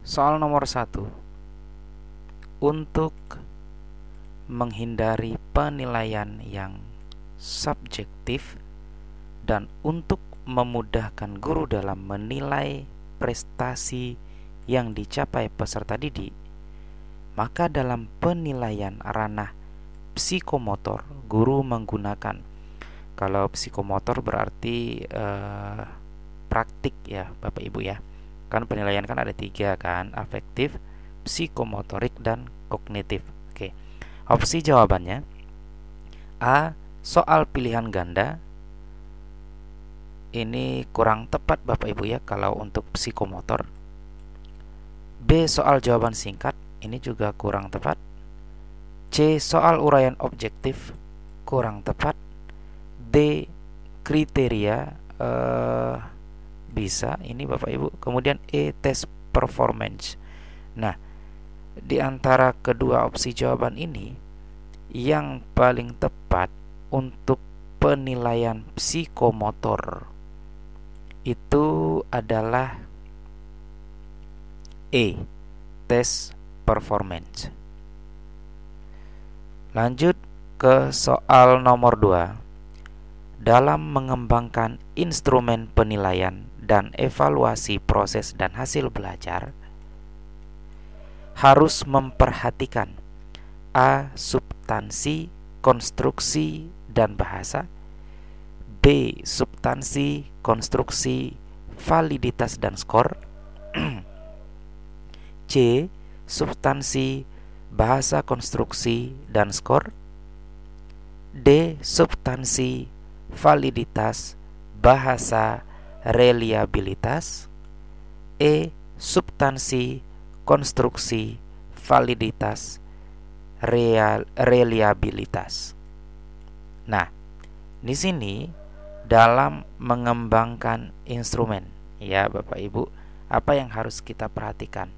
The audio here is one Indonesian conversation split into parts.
Soal nomor satu Untuk menghindari penilaian yang subjektif dan untuk memudahkan guru dalam menilai prestasi yang dicapai peserta didik, maka dalam penilaian ranah psikomotor, guru menggunakan kalau psikomotor berarti eh, praktik ya, Bapak Ibu ya kan penilaian kan ada tiga kan afektif psikomotorik dan kognitif oke opsi jawabannya a soal pilihan ganda ini kurang tepat Bapak Ibu ya kalau untuk psikomotor B soal jawaban singkat ini juga kurang tepat C soal uraian objektif kurang tepat D kriteria eh, bisa ini Bapak Ibu. Kemudian E test performance. Nah, di antara kedua opsi jawaban ini yang paling tepat untuk penilaian psikomotor itu adalah E test performance. Lanjut ke soal nomor 2. Dalam mengembangkan instrumen penilaian dan evaluasi proses dan hasil belajar harus memperhatikan A. Substansi, konstruksi, dan bahasa B. Substansi, konstruksi, validitas, dan skor C. Substansi, bahasa konstruksi, dan skor D. Substansi, validitas, bahasa, reliabilitas, E substansi, konstruksi, validitas, real, reliabilitas. Nah, di sini dalam mengembangkan instrumen, ya Bapak Ibu, apa yang harus kita perhatikan?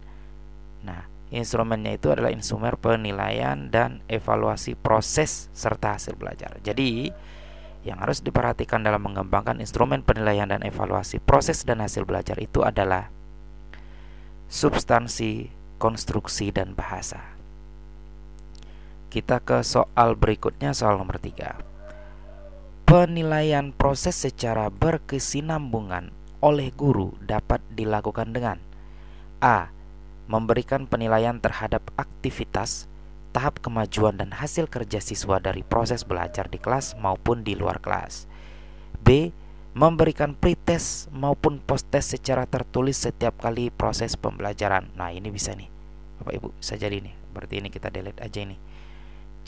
Nah, instrumennya itu adalah instrumen penilaian dan evaluasi proses serta hasil belajar. Jadi, yang harus diperhatikan dalam mengembangkan instrumen penilaian dan evaluasi proses dan hasil belajar itu adalah substansi, konstruksi, dan bahasa. Kita ke soal berikutnya, soal nomor 3. Penilaian proses secara berkesinambungan oleh guru dapat dilakukan dengan A. Memberikan penilaian terhadap aktivitas tahap kemajuan dan hasil kerja siswa dari proses belajar di kelas maupun di luar kelas. B. Memberikan pretest maupun posttest secara tertulis setiap kali proses pembelajaran. Nah, ini bisa nih. Bapak Ibu, bisa jadi nih. Berarti ini kita delete aja ini.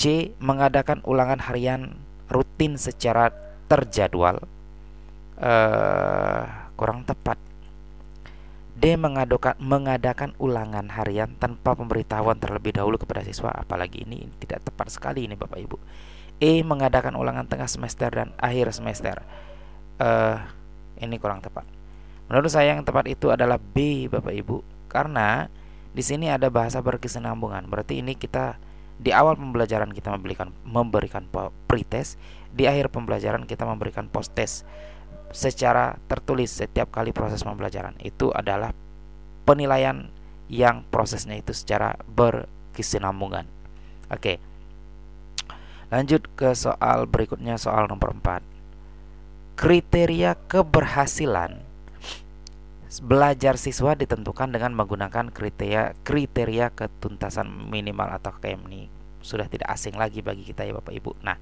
C. Mengadakan ulangan harian rutin secara terjadwal. Uh, kurang tepat D mengadakan, ulangan harian tanpa pemberitahuan terlebih dahulu kepada siswa, apalagi ini tidak tepat sekali ini Bapak Ibu. E mengadakan ulangan tengah semester dan akhir semester. Uh, ini kurang tepat. Menurut saya yang tepat itu adalah B Bapak Ibu, karena di sini ada bahasa berkesinambungan. Berarti ini kita di awal pembelajaran kita memberikan memberikan pretest, di akhir pembelajaran kita memberikan posttest secara tertulis setiap kali proses pembelajaran itu adalah penilaian yang prosesnya itu secara berkesinambungan. Oke. Lanjut ke soal berikutnya soal nomor 4. Kriteria keberhasilan belajar siswa ditentukan dengan menggunakan kriteria kriteria ketuntasan minimal atau KM ini sudah tidak asing lagi bagi kita ya Bapak Ibu. Nah,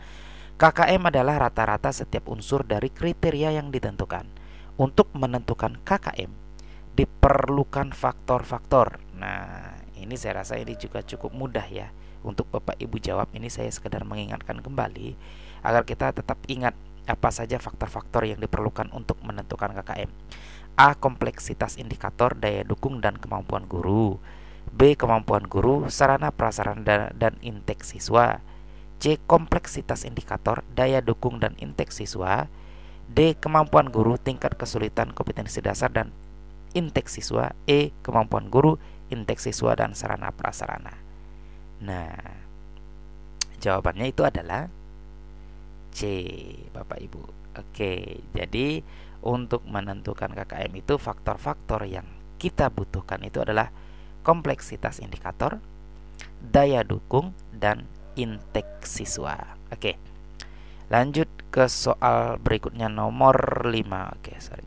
KKM adalah rata-rata setiap unsur dari kriteria yang ditentukan. Untuk menentukan KKM diperlukan faktor-faktor. Nah, ini saya rasa ini juga cukup mudah ya. Untuk Bapak Ibu jawab ini saya sekedar mengingatkan kembali agar kita tetap ingat apa saja faktor-faktor yang diperlukan untuk menentukan KKM. A. Kompleksitas indikator, daya dukung dan kemampuan guru. B. Kemampuan guru, sarana prasarana dan inteks siswa. C. Kompleksitas indikator, daya dukung dan intek siswa D. Kemampuan guru, tingkat kesulitan kompetensi dasar dan intek siswa E. Kemampuan guru, intek siswa dan sarana prasarana Nah, jawabannya itu adalah C, Bapak Ibu. Oke, jadi untuk menentukan KKM itu faktor-faktor yang kita butuhkan itu adalah kompleksitas indikator, daya dukung dan intake siswa. Oke. Lanjut ke soal berikutnya nomor 5. Oke, sorry.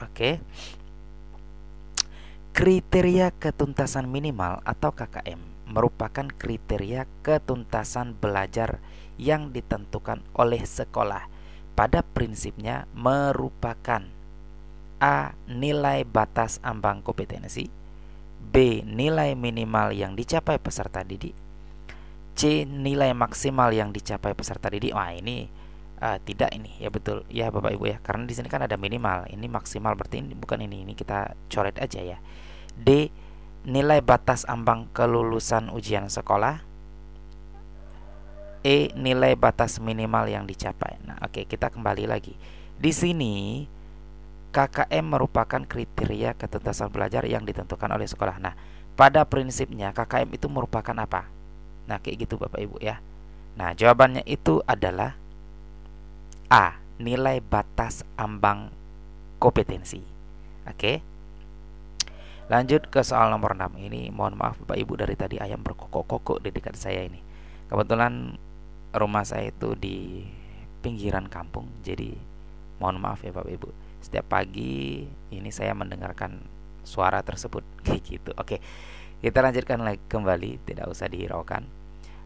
Oke. Kriteria ketuntasan minimal atau KKM merupakan kriteria ketuntasan belajar yang ditentukan oleh sekolah. Pada prinsipnya merupakan A. Nilai batas ambang kompetensi B. Nilai minimal yang dicapai peserta didik C nilai maksimal yang dicapai peserta didik. Wah, ini uh, tidak ini ya betul ya Bapak Ibu ya. Karena di sini kan ada minimal. Ini maksimal berarti ini, bukan ini. Ini kita coret aja ya. D nilai batas ambang kelulusan ujian sekolah. E nilai batas minimal yang dicapai. Nah, oke okay, kita kembali lagi. Di sini KKM merupakan kriteria ketuntasan belajar yang ditentukan oleh sekolah. Nah, pada prinsipnya KKM itu merupakan apa? Nah, kayak gitu Bapak Ibu ya. Nah, jawabannya itu adalah A, nilai batas ambang kompetensi. Oke. Lanjut ke soal nomor 6 ini mohon maaf Bapak Ibu dari tadi ayam berkokok-kokok di dekat saya ini. Kebetulan rumah saya itu di pinggiran kampung. Jadi mohon maaf ya Bapak Ibu. Setiap pagi ini saya mendengarkan suara tersebut kayak gitu. Oke. Kita lanjutkan lagi kembali, tidak usah dihiraukan.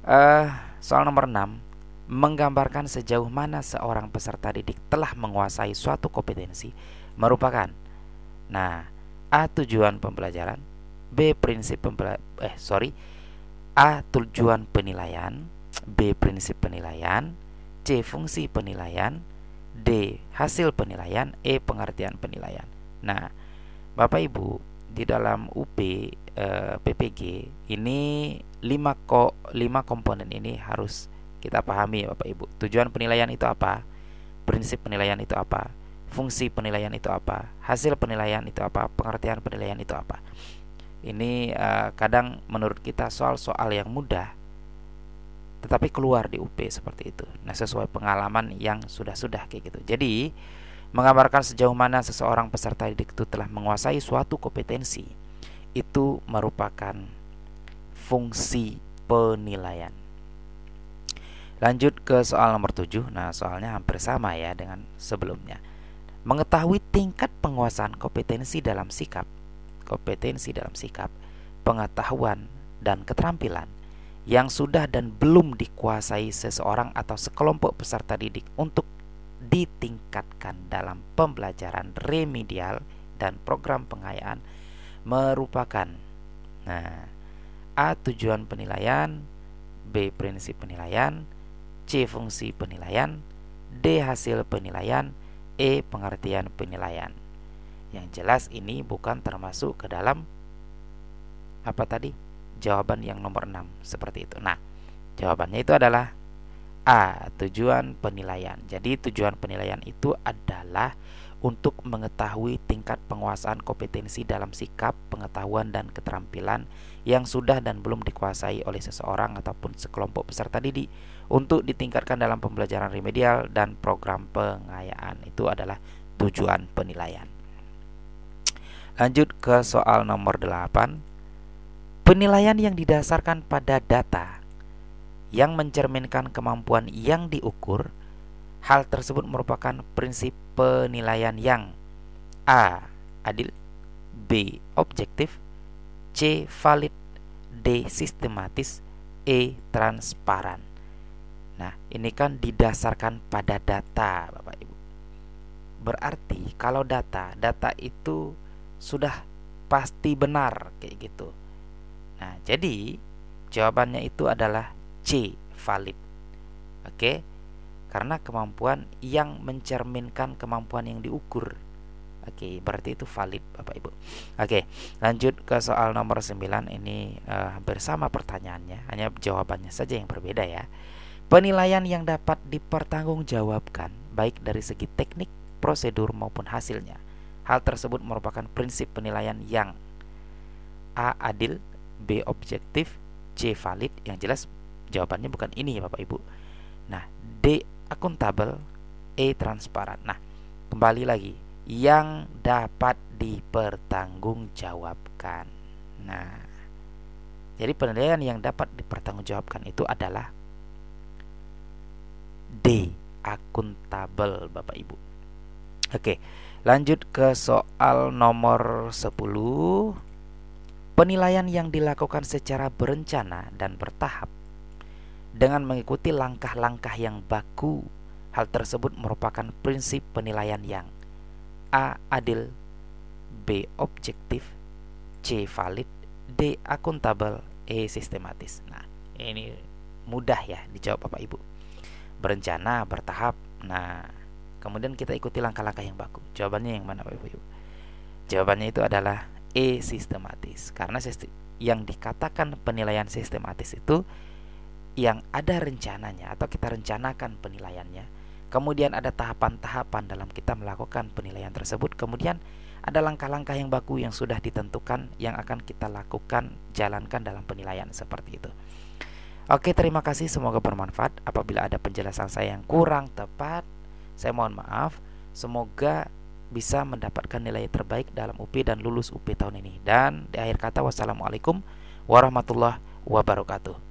Uh, soal nomor 6 menggambarkan sejauh mana seorang peserta didik telah menguasai suatu kompetensi merupakan nah A tujuan pembelajaran B prinsip pembelajaran eh sorry A tujuan penilaian B prinsip penilaian C fungsi penilaian D hasil penilaian E pengertian penilaian nah Bapak Ibu di dalam UP eh, PPG ini lima ko lima komponen ini harus kita pahami Bapak Ibu. Tujuan penilaian itu apa? Prinsip penilaian itu apa? Fungsi penilaian itu apa? Hasil penilaian itu apa? Pengertian penilaian itu apa? Ini eh, kadang menurut kita soal-soal yang mudah tetapi keluar di UP seperti itu. Nah, sesuai pengalaman yang sudah-sudah kayak gitu. Jadi, menggambarkan sejauh mana seseorang peserta didik itu telah menguasai suatu kompetensi. Itu merupakan fungsi penilaian. Lanjut ke soal nomor 7. Nah, soalnya hampir sama ya dengan sebelumnya. Mengetahui tingkat penguasaan kompetensi dalam sikap, kompetensi dalam sikap, pengetahuan dan keterampilan yang sudah dan belum dikuasai seseorang atau sekelompok peserta didik untuk ditingkatkan dalam pembelajaran remedial dan program pengayaan merupakan nah A tujuan penilaian, B prinsip penilaian, C fungsi penilaian, D hasil penilaian, E pengertian penilaian. Yang jelas ini bukan termasuk ke dalam apa tadi? Jawaban yang nomor 6 seperti itu. Nah, jawabannya itu adalah A. Tujuan penilaian. Jadi tujuan penilaian itu adalah untuk mengetahui tingkat penguasaan kompetensi dalam sikap, pengetahuan, dan keterampilan yang sudah dan belum dikuasai oleh seseorang ataupun sekelompok peserta didik untuk ditingkatkan dalam pembelajaran remedial dan program pengayaan. Itu adalah tujuan penilaian. Lanjut ke soal nomor 8. Penilaian yang didasarkan pada data yang mencerminkan kemampuan yang diukur, hal tersebut merupakan prinsip penilaian yang A. adil, B. objektif, C. valid, D. sistematis, E. transparan. Nah, ini kan didasarkan pada data, Bapak Ibu. Berarti kalau data, data itu sudah pasti benar kayak gitu. Nah, jadi jawabannya itu adalah C valid. Oke. Karena kemampuan yang mencerminkan kemampuan yang diukur. Oke, berarti itu valid Bapak Ibu. Oke, lanjut ke soal nomor 9 ini uh, hampir sama pertanyaannya, hanya jawabannya saja yang berbeda ya. Penilaian yang dapat dipertanggungjawabkan baik dari segi teknik, prosedur maupun hasilnya. Hal tersebut merupakan prinsip penilaian yang A adil, B objektif, C valid yang jelas jawabannya bukan ini ya Bapak Ibu. Nah, D akuntabel, E transparan. Nah, kembali lagi yang dapat dipertanggungjawabkan. Nah, jadi penilaian yang dapat dipertanggungjawabkan itu adalah D akuntabel Bapak Ibu. Oke, lanjut ke soal nomor 10. Penilaian yang dilakukan secara berencana dan bertahap dengan mengikuti langkah-langkah yang baku. Hal tersebut merupakan prinsip penilaian yang A. Adil B. Objektif C. Valid D. Akuntabel E. Sistematis Nah ini mudah ya dijawab Bapak Ibu Berencana, bertahap Nah kemudian kita ikuti langkah-langkah yang baku Jawabannya yang mana Bapak Ibu? Jawabannya itu adalah E. Sistematis Karena yang dikatakan penilaian sistematis itu yang ada rencananya atau kita rencanakan penilaiannya. Kemudian ada tahapan-tahapan dalam kita melakukan penilaian tersebut. Kemudian ada langkah-langkah yang baku yang sudah ditentukan yang akan kita lakukan, jalankan dalam penilaian seperti itu. Oke, terima kasih. Semoga bermanfaat. Apabila ada penjelasan saya yang kurang tepat, saya mohon maaf. Semoga bisa mendapatkan nilai terbaik dalam UP dan lulus UP tahun ini. Dan di akhir kata, wassalamualaikum warahmatullahi wabarakatuh.